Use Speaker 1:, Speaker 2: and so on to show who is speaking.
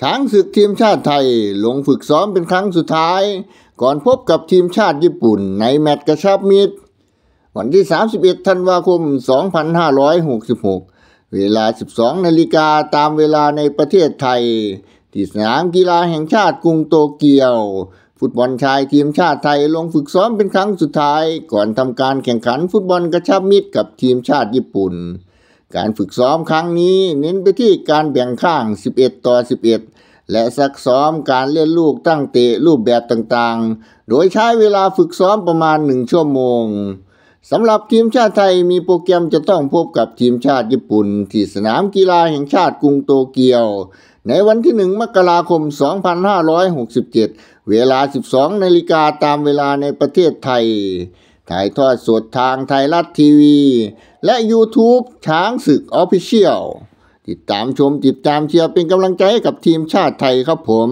Speaker 1: ช้างศึกทีมชาติไทยลงฝึกซ้อมเป็นครั้งสุดท้าย ก่อนพบกับทีมชาติญี่ปุ่นในแมตช์กระชับมิตร วันที่ 31 ธันวาคม 2566 เวลา 12 นาฬิกาตามเวลาในประเทศไทยที่สนามกีฬาแห่งชาติกรุงโตเกียว ฟุตบอลชายทีมชาติไทยลงฝึกซ้อมเป็นครั้งสุดท้าย ก่อนทำการแข่งขันฟุตบอลกระชับมิตรกับทีมชาติญี่ปุ่นการฝึกซ้อมครั้งนี้เน้นไปที่การแบ่งข้าง 11 ต่อ 11 และซักซ้อมการเล่นลูกตั้งเตะรูปแบบต่างๆ โดยใช้เวลาฝึกซ้อมประมาณ 1ชั่วโมง สำหรับทีมชาติไทยมีโปรแกรมจะต้องพบกับทีมชาติญี่ปุ่นที่สนามกีฬาแห่งชาติกรุงโตเกียว ในวันที่ 1มกราคม 2567 เวลา 12นาฬิกาตามเวลาในประเทศไทยถ่ายทอดสดทางไทยรัฐทีวี และ YouTube ช้างศึกออฟฟิเชียลติดตามชมติดตามเชียร์เป็นกำลังใจให้กับทีมชาติไทยครับผม